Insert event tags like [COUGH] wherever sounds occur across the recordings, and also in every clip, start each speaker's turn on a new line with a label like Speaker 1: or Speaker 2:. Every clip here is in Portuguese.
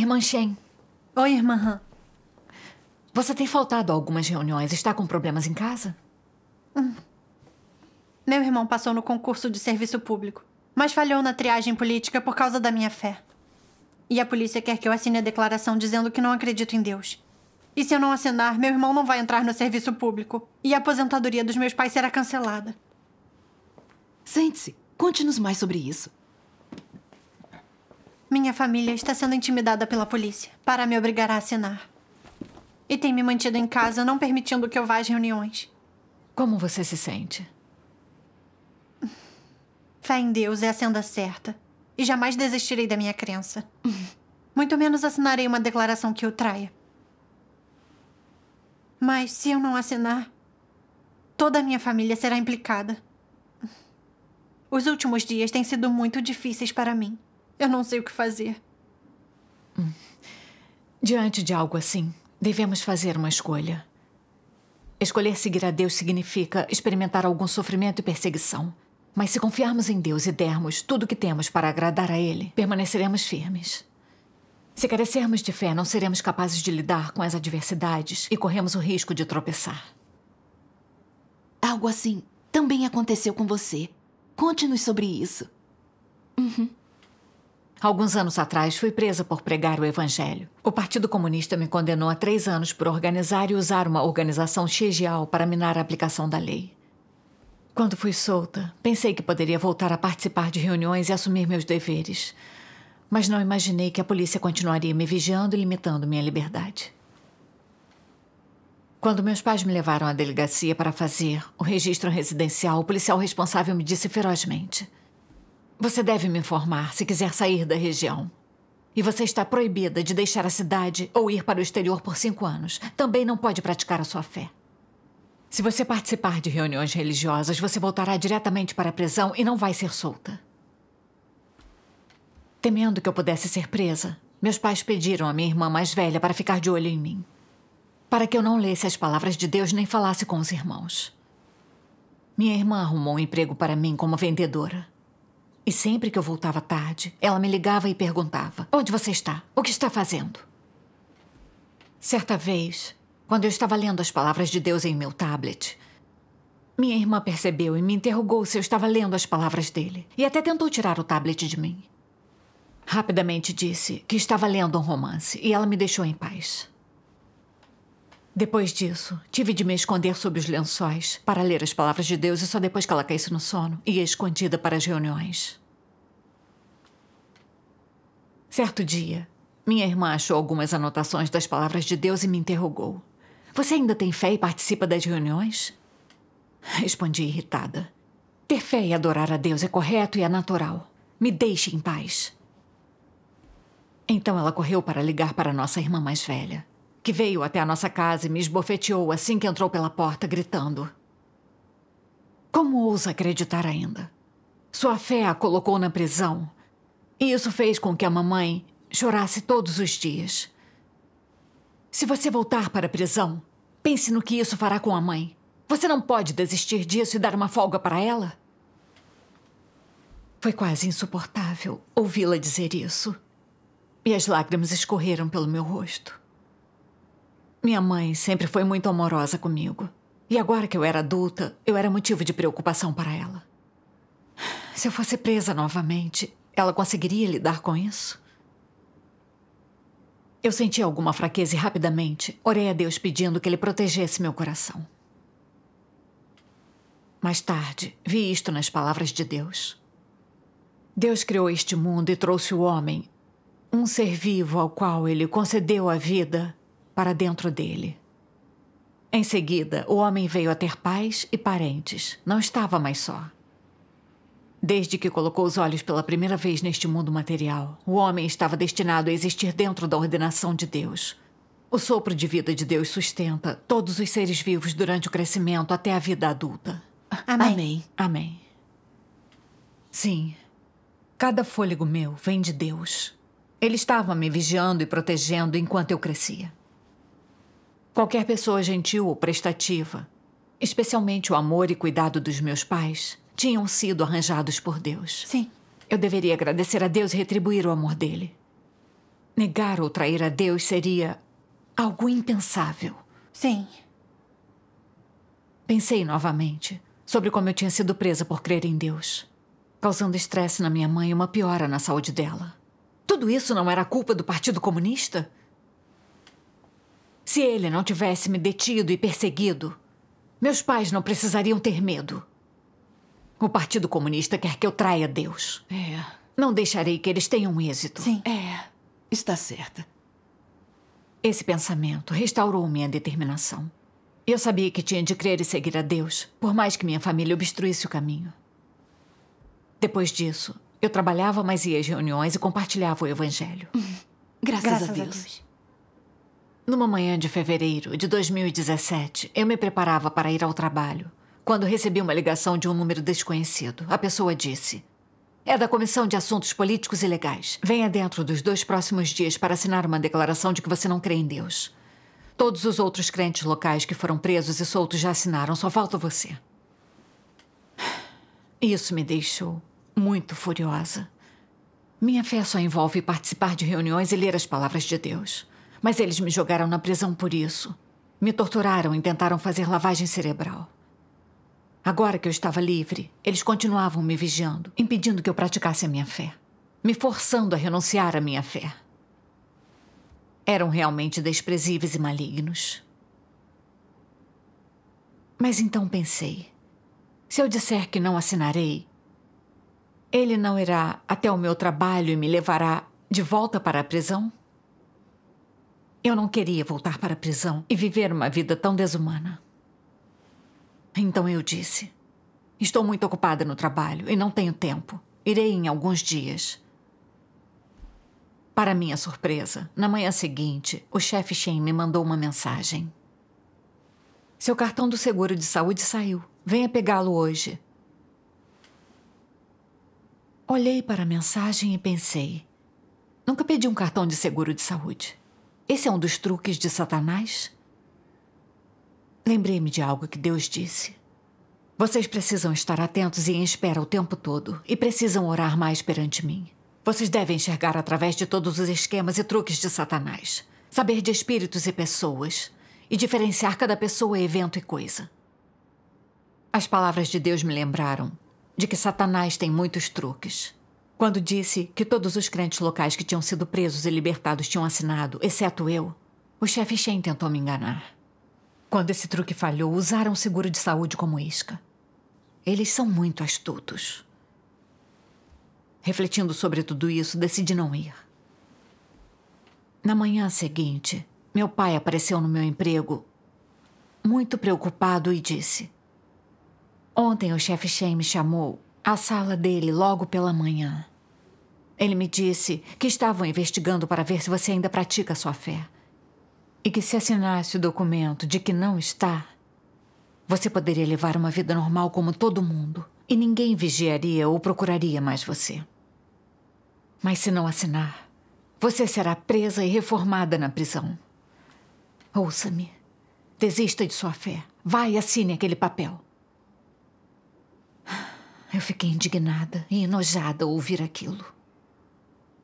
Speaker 1: Irmã Shen. Oi, irmã Han. Você tem faltado a algumas reuniões. Está com problemas em casa?
Speaker 2: Hum.
Speaker 3: Meu irmão passou no concurso de serviço público, mas falhou na triagem política por causa da minha fé. E a polícia quer que eu assine a declaração dizendo que não acredito em Deus. E se eu não assinar, meu irmão não vai entrar no serviço público e a aposentadoria dos meus pais será cancelada.
Speaker 1: Sente-se. Conte-nos mais sobre isso.
Speaker 3: Minha família está sendo intimidada pela polícia para me obrigar a assinar. E tem me mantido em casa, não permitindo que eu vá às reuniões. Como você se sente? Fé em Deus é a senda certa. E jamais desistirei da minha crença. Muito menos assinarei uma declaração que eu traia. Mas se eu não assinar, toda a minha família será implicada. Os últimos dias têm sido muito difíceis para mim. Eu não sei o
Speaker 1: que fazer. Diante de algo assim, devemos fazer uma escolha. Escolher seguir a Deus significa experimentar algum sofrimento e perseguição. Mas se confiarmos em Deus e dermos tudo o que temos para agradar a Ele, permaneceremos firmes. Se carecermos de fé, não seremos capazes de lidar com as adversidades e corremos o risco de tropeçar. Algo assim também aconteceu com você. Conte-nos sobre isso. Uhum. Alguns anos atrás, fui presa por pregar o Evangelho. O Partido Comunista me condenou a três anos por organizar e usar uma organização xigial para minar a aplicação da lei. Quando fui solta, pensei que poderia voltar a participar de reuniões e assumir meus deveres. Mas não imaginei que a polícia continuaria me vigiando e limitando minha liberdade. Quando meus pais me levaram à delegacia para fazer o registro residencial, o policial responsável me disse ferozmente. Você deve me informar se quiser sair da região. E você está proibida de deixar a cidade ou ir para o exterior por cinco anos. Também não pode praticar a sua fé. Se você participar de reuniões religiosas, você voltará diretamente para a prisão e não vai ser solta. Temendo que eu pudesse ser presa, meus pais pediram a minha irmã mais velha para ficar de olho em mim. Para que eu não lesse as palavras de Deus nem falasse com os irmãos. Minha irmã arrumou um emprego para mim como vendedora. E sempre que eu voltava tarde, ela me ligava e perguntava: Onde você está? O que está fazendo? Certa vez, quando eu estava lendo as palavras de Deus em meu tablet, minha irmã percebeu e me interrogou se eu estava lendo as palavras dele. E até tentou tirar o tablet de mim. Rapidamente disse que estava lendo um romance e ela me deixou em paz. Depois disso, tive de me esconder sob os lençóis para ler as palavras de Deus e só depois que ela caísse no sono, ia escondida para as reuniões. Certo dia, minha irmã achou algumas anotações das palavras de Deus e me interrogou. Você ainda tem fé e participa das reuniões? Respondi irritada. Ter fé e adorar a Deus é correto e é natural. Me deixe em paz. Então ela correu para ligar para nossa irmã mais velha que veio até a nossa casa e me esbofeteou assim que entrou pela porta, gritando. Como ousa acreditar ainda? Sua fé a colocou na prisão. E isso fez com que a mamãe chorasse todos os dias. Se você voltar para a prisão, pense no que isso fará com a mãe. Você não pode desistir disso e dar uma folga para ela? Foi quase insuportável ouvi-la dizer isso. E as lágrimas escorreram pelo meu rosto. Minha mãe sempre foi muito amorosa comigo. E agora que eu era adulta, eu era motivo de preocupação para ela. Se eu fosse presa novamente, ela conseguiria lidar com isso? Eu senti alguma fraqueza e rapidamente orei a Deus pedindo que ele protegesse meu coração. Mais tarde, vi isto nas palavras de Deus. Deus criou este mundo e trouxe o homem, um ser vivo ao qual ele concedeu a vida para dentro dele. Em seguida, o homem veio a ter pais e parentes. Não estava mais só. Desde que colocou os olhos pela primeira vez neste mundo material, o homem estava destinado a existir dentro da ordenação de Deus. O sopro de vida de Deus sustenta todos os seres vivos durante o crescimento até a vida adulta. Amém. Amém. Amém. Sim. Cada fôlego meu vem de Deus. Ele estava me vigiando e protegendo enquanto eu crescia. Qualquer pessoa gentil ou prestativa, especialmente o amor e cuidado dos meus pais, tinham sido arranjados por Deus. Sim. Eu deveria agradecer a Deus e retribuir o amor dele. Negar ou trair a Deus seria algo impensável. Sim. Pensei novamente sobre como eu tinha sido presa por crer em Deus, causando estresse na minha mãe e uma piora na saúde dela. Tudo isso não era culpa do Partido Comunista? Se ele não tivesse me detido e perseguido, meus pais não precisariam ter medo. O Partido Comunista quer que eu traia Deus. É. Não deixarei que eles tenham êxito. Sim. É. Está certa. Esse pensamento restaurou minha determinação. Eu sabia que tinha de crer e seguir a Deus, por mais que minha família obstruísse o caminho. Depois disso, eu trabalhava, mas ia às reuniões e compartilhava o Evangelho. [LAUGHS] Graças, Graças a, Deus. a Deus. Numa manhã de fevereiro de 2017, eu me preparava para ir ao trabalho quando recebi uma ligação de um número desconhecido. A pessoa disse: É da Comissão de Assuntos Políticos e Legais. Venha dentro dos dois próximos dias para assinar uma declaração de que você não crê em Deus. Todos os outros crentes locais que foram presos e soltos já assinaram, só falta você. Isso me deixou muito furiosa. Minha fé só envolve participar de reuniões e ler as palavras de Deus. Mas eles me jogaram na prisão por isso. Me torturaram e tentaram fazer lavagem cerebral. Agora que eu estava livre, eles continuavam me vigiando, impedindo que eu praticasse a minha fé, me forçando a renunciar à minha fé. Eram realmente desprezíveis e malignos. Mas então pensei: se eu disser que não assinarei, ele não irá até o meu trabalho e me levará de volta para a prisão? Eu não queria voltar para a prisão e viver uma vida tão desumana. Então eu disse: Estou muito ocupada no trabalho e não tenho tempo. Irei em alguns dias. Para minha surpresa, na manhã seguinte, o chefe Shen me mandou uma mensagem. Seu cartão do seguro de saúde saiu. Venha pegá-lo hoje. Olhei para a mensagem e pensei: nunca pedi um cartão de seguro de saúde. Esse é um dos truques de Satanás? Lembrei-me de algo que Deus disse. Vocês precisam estar atentos e em espera o tempo todo, e precisam orar mais perante mim. Vocês devem enxergar através de todos os esquemas e truques de Satanás, saber de espíritos e pessoas, e diferenciar cada pessoa, evento e coisa. As palavras de Deus me lembraram de que Satanás tem muitos truques quando disse que todos os crentes locais que tinham sido presos e libertados tinham assinado, exceto eu, o chefe Shen tentou me enganar. Quando esse truque falhou, usaram o seguro de saúde como isca. Eles são muito astutos. Refletindo sobre tudo isso, decidi não ir. Na manhã seguinte, meu pai apareceu no meu emprego, muito preocupado, e disse: Ontem o chefe Shen me chamou à sala dele logo pela manhã. Ele me disse que estavam investigando para ver se você ainda pratica sua fé. E que se assinasse o documento de que não está, você poderia levar uma vida normal como todo mundo. E ninguém vigiaria ou procuraria mais você. Mas se não assinar, você será presa e reformada na prisão. Ouça-me. Desista de sua fé. Vá e assine aquele papel. Eu fiquei indignada e enojada ao ouvir aquilo.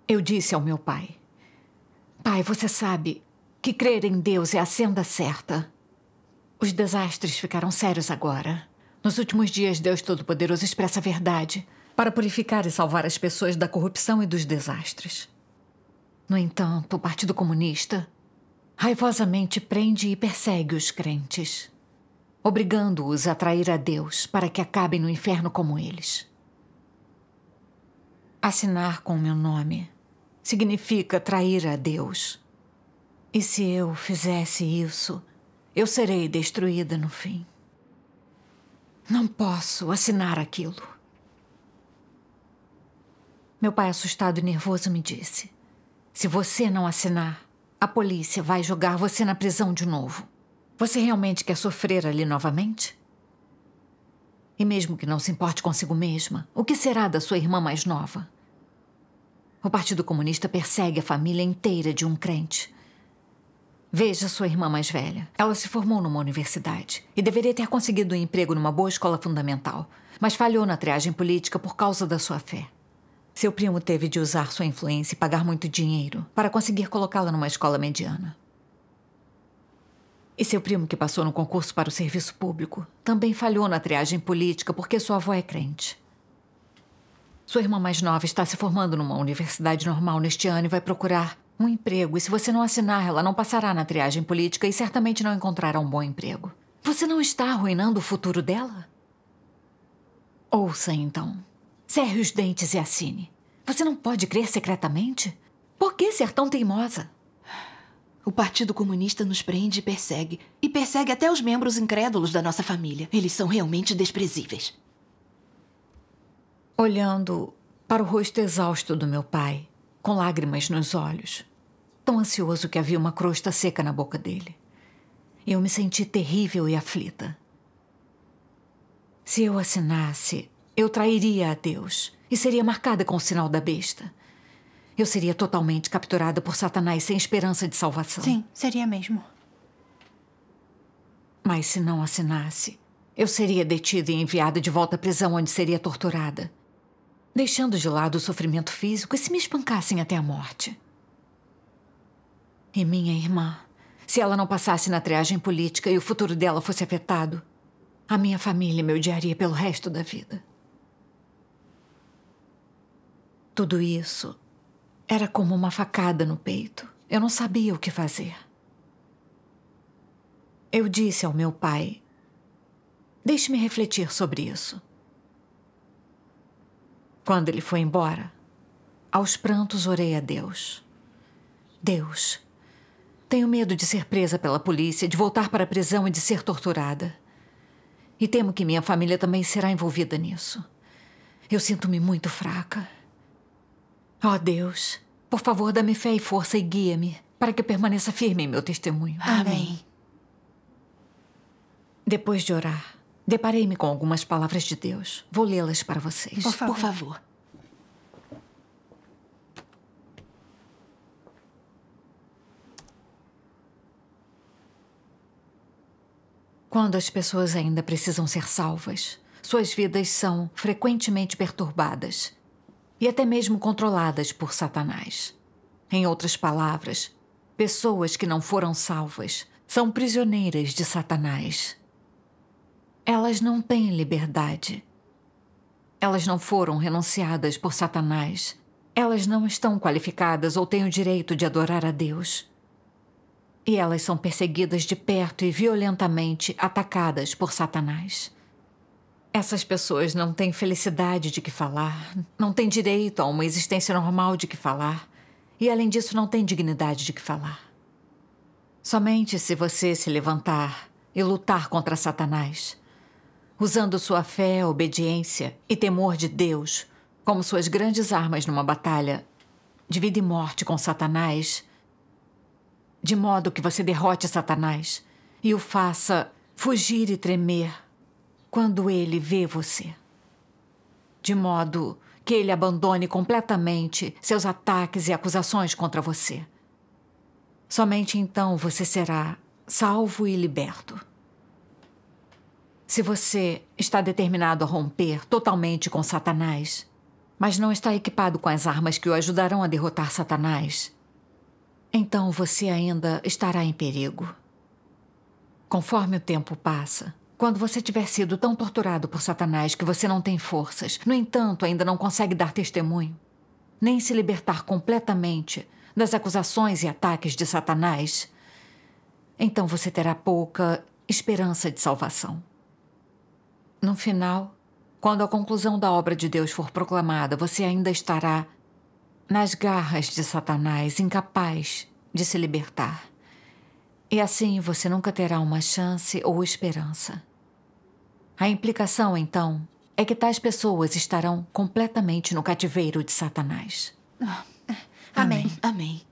Speaker 1: Eu disse ao meu pai: Pai, você sabe que crer em Deus é a senda certa. Os desastres ficaram sérios agora. Nos últimos dias, Deus Todo-Poderoso expressa a verdade para purificar e salvar as pessoas da corrupção e dos desastres. No entanto, o Partido Comunista raivosamente prende e persegue os crentes, obrigando-os a trair a Deus para que acabem no inferno como eles. Assinar com o meu nome significa trair a Deus. E se eu fizesse isso, eu serei destruída no fim. Não posso assinar aquilo. Meu pai, assustado e nervoso, me disse: Se você não assinar, a polícia vai jogar você na prisão de novo. Você realmente quer sofrer ali novamente? E mesmo que não se importe consigo mesma, o que será da sua irmã mais nova? O Partido Comunista persegue a família inteira de um crente. Veja sua irmã mais velha. Ela se formou numa universidade e deveria ter conseguido um emprego numa boa escola fundamental, mas falhou na triagem política por causa da sua fé. Seu primo teve de usar sua influência e pagar muito dinheiro para conseguir colocá-la numa escola mediana. E seu primo, que passou no concurso para o serviço público, também falhou na triagem política porque sua avó é crente. Sua irmã mais nova está se formando numa universidade normal neste ano e vai procurar um emprego. E se você não assinar, ela não passará na triagem política e certamente não encontrará um bom emprego. Você não está arruinando o futuro dela? Ouça então. Cerre os dentes e assine. Você não pode crer secretamente? Por que ser tão teimosa? O Partido Comunista nos prende e persegue. E persegue até os membros incrédulos da nossa família. Eles são realmente desprezíveis olhando para o rosto exausto do meu pai, com lágrimas nos olhos, tão ansioso que havia uma crosta seca na boca dele. Eu me senti terrível e aflita. Se eu assinasse, eu trairia a Deus e seria marcada com o sinal da besta. Eu seria totalmente capturada por Satanás sem esperança de salvação. Sim, seria mesmo. Mas se não assinasse, eu seria detida e enviada de volta à prisão onde seria torturada deixando de lado o sofrimento físico e se me espancassem até a morte. E minha irmã, se ela não passasse na triagem política e o futuro dela fosse afetado, a minha família me odiaria pelo resto da vida. Tudo isso era como uma facada no peito. Eu não sabia o que fazer. Eu disse ao meu pai: Deixe-me refletir sobre isso. Quando ele foi embora, aos prantos orei a Deus. Deus, tenho medo de ser presa pela polícia, de voltar para a prisão e de ser torturada. E temo que minha família também será envolvida nisso. Eu sinto-me muito fraca. oh, Deus, por favor, dá-me fé e força e guia-me para que eu permaneça firme em meu testemunho. Amém. Amém. Depois de orar, Deparei-me com algumas palavras de Deus. Vou lê-las para vocês. Por favor. Por favor. Quando as pessoas ainda precisam ser salvas, suas vidas são frequentemente perturbadas e até mesmo controladas por Satanás. Em outras palavras, pessoas que não foram salvas são prisioneiras de Satanás. Elas não têm liberdade. Elas não foram renunciadas por Satanás. Elas não estão qualificadas ou têm o direito de adorar a Deus. E elas são perseguidas de perto e violentamente atacadas por Satanás. Essas pessoas não têm felicidade de que falar, não têm direito a uma existência normal de que falar, e além disso não têm dignidade de que falar. Somente se você se levantar e lutar contra Satanás, usando sua fé, obediência e temor de Deus como suas grandes armas numa batalha de vida e morte com Satanás, de modo que você derrote Satanás e o faça fugir e tremer quando ele vê você, de modo que ele abandone completamente seus ataques e acusações contra você. Somente então você será salvo e liberto. Se você está determinado a romper totalmente com Satanás, mas não está equipado com as armas que o ajudarão a derrotar Satanás, então você ainda estará em perigo. Conforme o tempo passa, quando você tiver sido tão torturado por Satanás que você não tem forças, no entanto, ainda não consegue dar testemunho, nem se libertar completamente das acusações e ataques de Satanás, então você terá pouca esperança de salvação. No final, quando a conclusão da obra de Deus for proclamada, você ainda estará nas garras de Satanás, incapaz de se libertar. E assim você nunca terá uma chance ou esperança. A implicação, então, é que tais pessoas estarão completamente no cativeiro de Satanás. Ah, amém. Amém.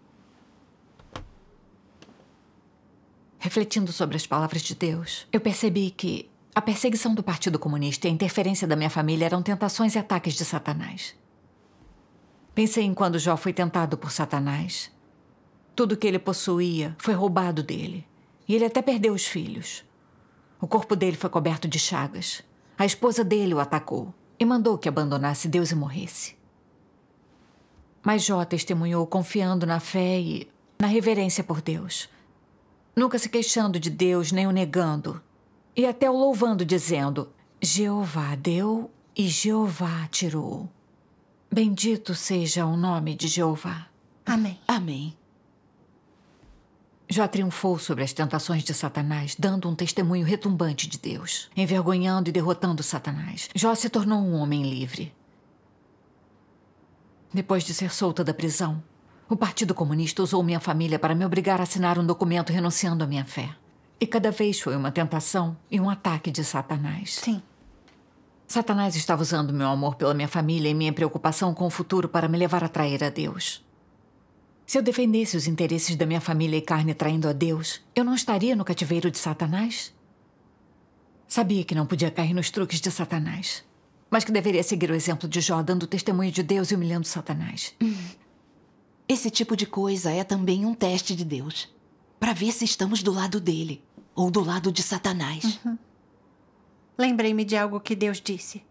Speaker 1: Refletindo sobre as palavras de Deus, eu percebi que a perseguição do Partido Comunista e a interferência da minha família eram tentações e ataques de Satanás. Pensei em quando Jó foi tentado por Satanás. Tudo que ele possuía foi roubado dele. E ele até perdeu os filhos. O corpo dele foi coberto de chagas. A esposa dele o atacou e mandou que abandonasse Deus e morresse. Mas Jó testemunhou confiando na fé e na reverência por Deus. Nunca se queixando de Deus nem o negando, e até o louvando, dizendo: Jeová deu e Jeová tirou. Bendito seja o nome de Jeová. Amém. Amém. Jó triunfou sobre as tentações de Satanás, dando um testemunho retumbante de Deus, envergonhando e derrotando Satanás. Jó se tornou um homem livre. Depois de ser solta da prisão, o Partido Comunista usou minha família para me obrigar a assinar um documento renunciando à minha fé. E cada vez foi uma tentação e um ataque de Satanás. Sim. Satanás estava usando meu amor pela minha família e minha preocupação com o futuro para me levar a trair a Deus. Se eu defendesse os interesses da minha família e carne traindo a Deus, eu não estaria no cativeiro de Satanás? Sabia que não podia cair nos truques de Satanás, mas que deveria seguir o exemplo de Jó, dando testemunho de Deus e humilhando Satanás. Esse tipo de coisa é também um teste de Deus para ver se estamos do lado dele ou do lado de Satanás. Uhum.
Speaker 3: Lembrei-me de algo que Deus disse.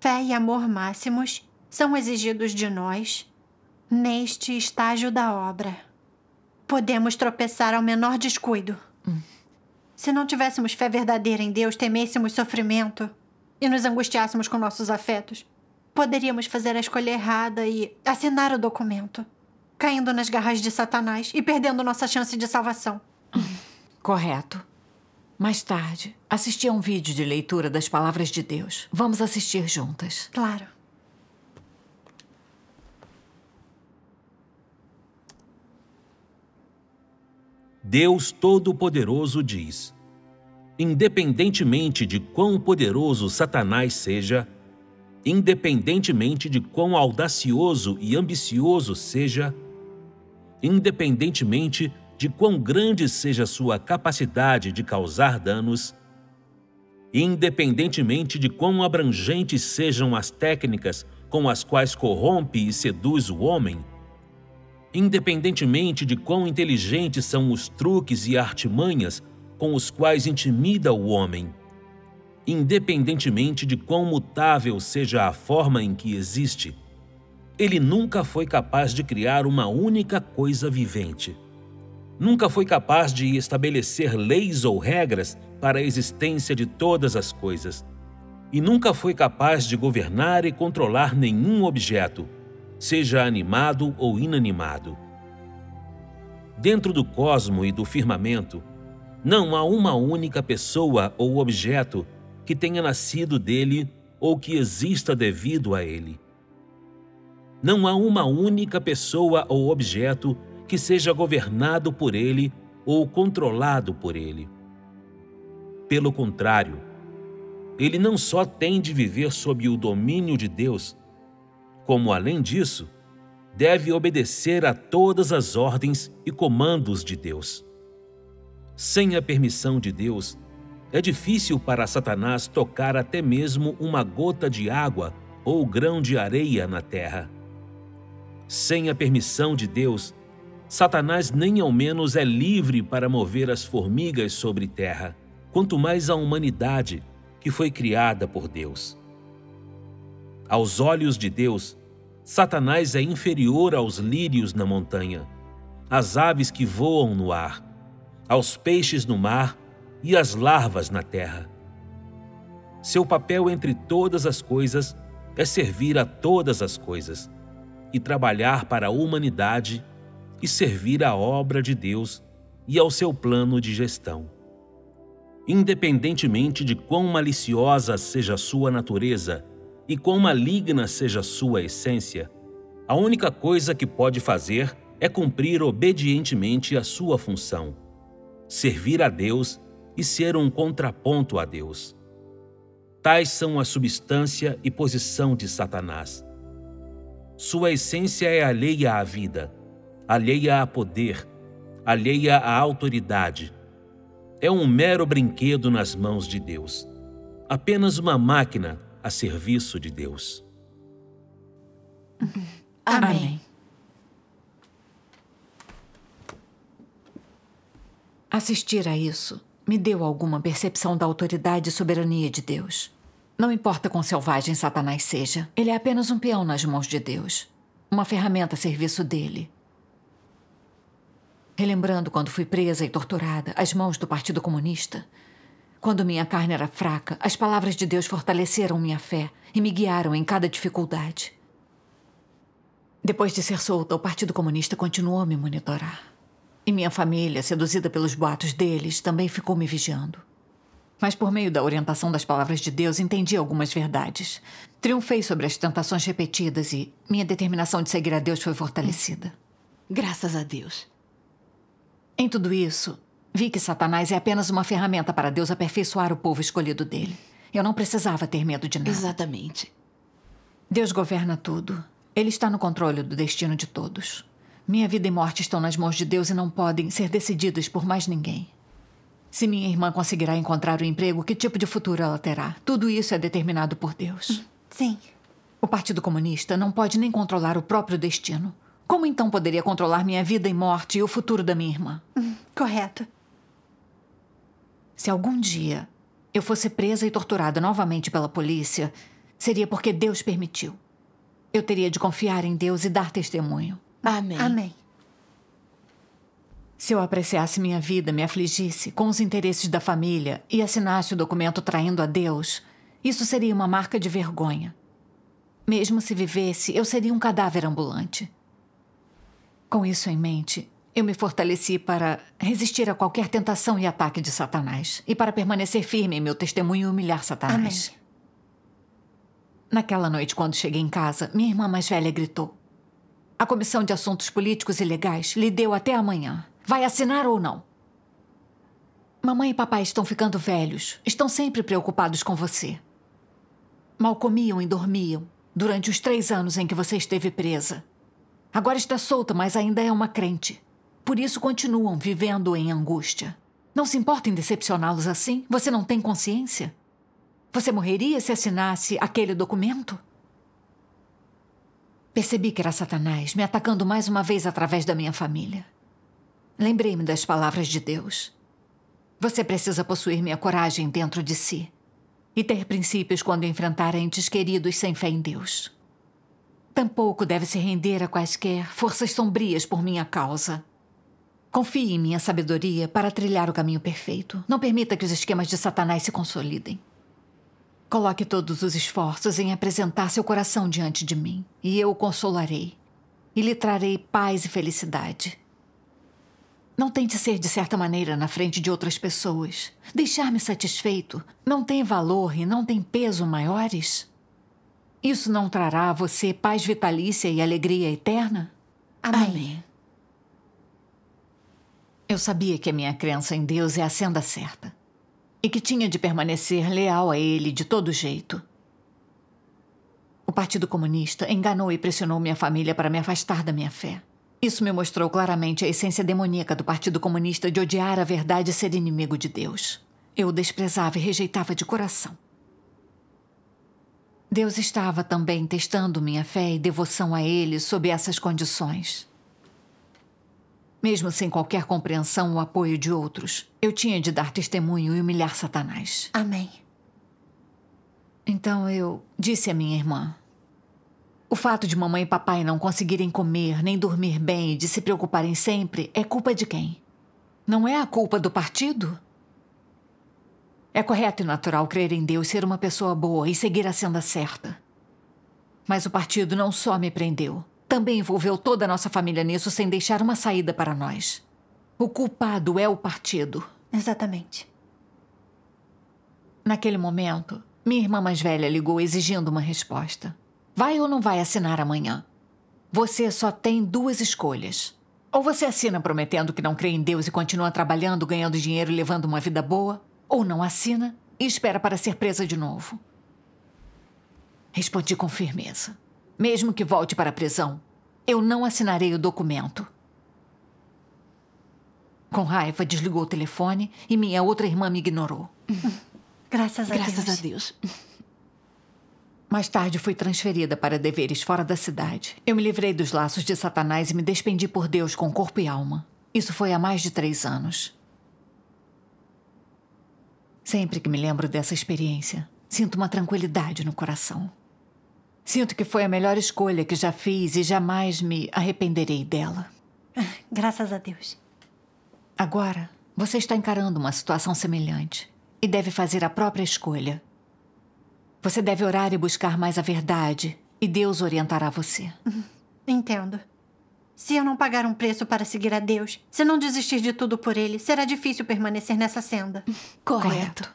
Speaker 3: Fé e amor máximos são exigidos de nós neste estágio da obra. Podemos tropeçar ao menor descuido. Hum. Se não tivéssemos fé verdadeira em Deus, temêssemos sofrimento e nos angustiássemos com nossos afetos, poderíamos fazer a escolha errada e assinar o documento caindo nas garras de Satanás e perdendo nossa chance de salvação.
Speaker 1: Correto. Mais tarde, assisti a um vídeo de leitura das palavras de Deus. Vamos assistir juntas. Claro.
Speaker 2: Deus Todo-Poderoso diz: Independentemente de quão poderoso Satanás seja, independentemente de quão audacioso e ambicioso seja, independentemente de quão grande seja sua capacidade de causar danos, independentemente de quão abrangentes sejam as técnicas com as quais corrompe e seduz o homem, independentemente de quão inteligentes são os truques e artimanhas com os quais intimida o homem, independentemente de quão mutável seja a forma em que existe, ele nunca foi capaz de criar uma única coisa vivente. Nunca foi capaz de estabelecer leis ou regras para a existência de todas as coisas. E nunca foi capaz de governar e controlar nenhum objeto, seja animado ou inanimado. Dentro do cosmo e do firmamento, não há uma única pessoa ou objeto que tenha nascido dele ou que exista devido a ele. Não há uma única pessoa ou objeto que seja governado por ele ou controlado por ele. Pelo contrário, ele não só tem de viver sob o domínio de Deus, como, além disso, deve obedecer a todas as ordens e comandos de Deus. Sem a permissão de Deus, é difícil para Satanás tocar até mesmo uma gota de água ou grão de areia na terra. Sem a permissão de Deus, Satanás nem ao menos é livre para mover as formigas sobre terra, quanto mais a humanidade que foi criada por Deus. Aos olhos de Deus, Satanás é inferior aos lírios na montanha, às aves que voam no ar, aos peixes no mar e às larvas na terra. Seu papel entre todas as coisas é servir a todas as coisas e trabalhar para a humanidade e servir à obra de Deus e ao seu plano de gestão. Independentemente de quão maliciosa seja sua natureza e quão maligna seja sua essência, a única coisa que pode fazer é cumprir obedientemente a sua função, servir a Deus e ser um contraponto a Deus. Tais são a substância e posição de Satanás sua essência é alheia à vida, alheia a poder, alheia à autoridade. É um mero brinquedo nas mãos de Deus, apenas uma máquina a serviço de Deus.
Speaker 1: [LAUGHS] Amém. Assistir a isso me deu alguma percepção da autoridade e soberania de Deus. Não importa quão selvagem Satanás seja, ele é apenas um peão nas mãos de Deus. Uma ferramenta a serviço dele. Relembrando quando fui presa e torturada às mãos do Partido Comunista, quando minha carne era fraca, as palavras de Deus fortaleceram minha fé e me guiaram em cada dificuldade. Depois de ser solta, o Partido Comunista continuou a me monitorar. E minha família, seduzida pelos boatos deles, também ficou me vigiando mas por meio da orientação das palavras de Deus entendi algumas verdades. Triunfei sobre as tentações repetidas e minha determinação de seguir a Deus foi fortalecida. Graças a Deus. Em tudo isso, vi que Satanás é apenas uma ferramenta para Deus aperfeiçoar o povo escolhido dele. Eu não precisava ter medo de nada. Exatamente. Deus governa tudo. Ele está no controle do destino de todos. Minha vida e morte estão nas mãos de Deus e não podem ser decididas por mais ninguém. Se minha irmã conseguirá encontrar o um emprego, que tipo de futuro ela terá? Tudo isso é determinado por Deus. Hum, sim. O Partido Comunista não pode nem controlar o próprio destino. Como então poderia controlar minha vida e morte e o futuro da minha irmã? Hum, correto. Se algum dia eu fosse presa e torturada novamente pela polícia, seria porque Deus permitiu. Eu teria de confiar em Deus e dar testemunho. Amém. Amém. Se eu apreciasse minha vida, me afligisse com os interesses da família e assinasse o documento traindo a Deus, isso seria uma marca de vergonha. Mesmo se vivesse, eu seria um cadáver ambulante. Com isso em mente, eu me fortaleci para resistir a qualquer tentação e ataque de Satanás e para permanecer firme em meu testemunho e humilhar Satanás. Amém. Naquela noite, quando cheguei em casa, minha irmã mais velha gritou: A Comissão de Assuntos Políticos e Legais lhe deu até amanhã. Vai assinar ou não? Mamãe e papai estão ficando velhos. Estão sempre preocupados com você. Mal comiam e dormiam durante os três anos em que você esteve presa. Agora está solta, mas ainda é uma crente. Por isso continuam vivendo em angústia. Não se importa em decepcioná-los assim? Você não tem consciência? Você morreria se assinasse aquele documento? Percebi que era Satanás me atacando mais uma vez através da minha família. Lembrei-me das palavras de Deus. Você precisa possuir minha coragem dentro de si e ter princípios quando enfrentar entes queridos sem fé em Deus. Tampouco deve se render a quaisquer forças sombrias por minha causa. Confie em minha sabedoria para trilhar o caminho perfeito. Não permita que os esquemas de Satanás se consolidem. Coloque todos os esforços em apresentar seu coração diante de mim, e eu o consolarei, e lhe trarei paz e felicidade. Não tente ser de certa maneira na frente de outras pessoas. Deixar-me satisfeito não tem valor e não tem peso maiores? Isso não trará a você paz vitalícia e alegria eterna? Amém. Amém. Eu sabia que a minha crença em Deus é a senda certa e que tinha de permanecer leal a ele de todo jeito. O Partido Comunista enganou e pressionou minha família para me afastar da minha fé. Isso me mostrou claramente a essência demoníaca do Partido Comunista de odiar a verdade e ser inimigo de Deus. Eu o desprezava e rejeitava de coração. Deus estava também testando minha fé e devoção a Ele sob essas condições. Mesmo sem qualquer compreensão ou apoio de outros, eu tinha de dar testemunho e humilhar Satanás. Amém. Então eu disse à minha irmã: o fato de mamãe e papai não conseguirem comer, nem dormir bem e de se preocuparem sempre é culpa de quem? Não é a culpa do partido? É correto e natural crer em Deus, ser uma pessoa boa e seguir a senda certa. Mas o partido não só me prendeu, também envolveu toda a nossa família nisso sem deixar uma saída para nós. O culpado é o partido. Exatamente. Naquele momento, minha irmã mais velha ligou exigindo uma resposta. Vai ou não vai assinar amanhã? Você só tem duas escolhas. Ou você assina prometendo que não crê em Deus e continua trabalhando, ganhando dinheiro e levando uma vida boa, ou não assina e espera para ser presa de novo. Respondi com firmeza. Mesmo que volte para a prisão, eu não assinarei o documento. Com raiva, desligou o telefone e minha outra irmã me ignorou. [LAUGHS] Graças a Graças Deus. A Deus. Mais tarde fui transferida para deveres fora da cidade. Eu me livrei dos laços de Satanás e me despendi por Deus com corpo e alma. Isso foi há mais de três anos. Sempre que me lembro dessa experiência, sinto uma tranquilidade no coração. Sinto que foi a melhor escolha que já fiz e jamais me arrependerei dela. Ah, graças a Deus. Agora, você está encarando uma situação semelhante e deve fazer a própria escolha você deve orar e buscar mais a verdade. E Deus orientará você.
Speaker 3: Uhum. Entendo. Se eu não pagar um preço para seguir a Deus, se não desistir de tudo por Ele, será difícil permanecer nessa senda. Uhum. Correto.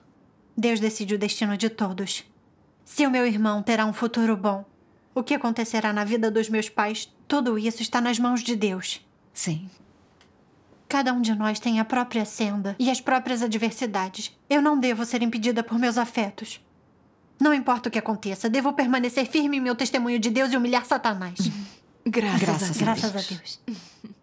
Speaker 3: Deus decide o destino de todos. Se o meu irmão terá um futuro bom, o que acontecerá na vida dos meus pais, tudo isso está nas mãos de Deus. Sim. Cada um de nós tem a própria senda e as próprias adversidades. Eu não devo ser impedida por meus afetos. Não importa o que aconteça, devo permanecer firme em meu testemunho de Deus e humilhar Satanás. Graças, Graças, a, Deus. Graças a Deus.